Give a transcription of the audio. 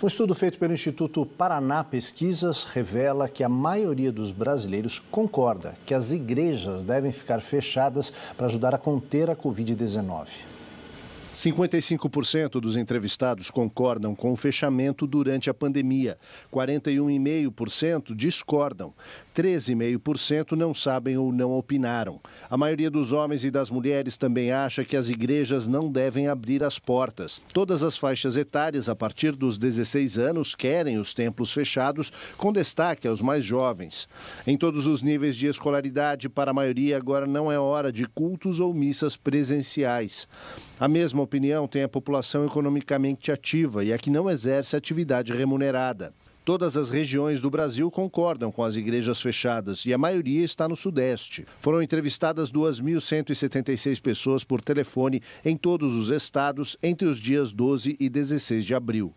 Um estudo feito pelo Instituto Paraná Pesquisas revela que a maioria dos brasileiros concorda que as igrejas devem ficar fechadas para ajudar a conter a Covid-19. 55% dos entrevistados concordam com o fechamento durante a pandemia, 41,5% discordam, 13,5% não sabem ou não opinaram. A maioria dos homens e das mulheres também acha que as igrejas não devem abrir as portas. Todas as faixas etárias a partir dos 16 anos querem os templos fechados, com destaque aos mais jovens. Em todos os níveis de escolaridade, para a maioria agora não é hora de cultos ou missas presenciais. A mesma opinião tem a população economicamente ativa e a que não exerce atividade remunerada. Todas as regiões do Brasil concordam com as igrejas fechadas e a maioria está no Sudeste. Foram entrevistadas 2.176 pessoas por telefone em todos os estados entre os dias 12 e 16 de abril.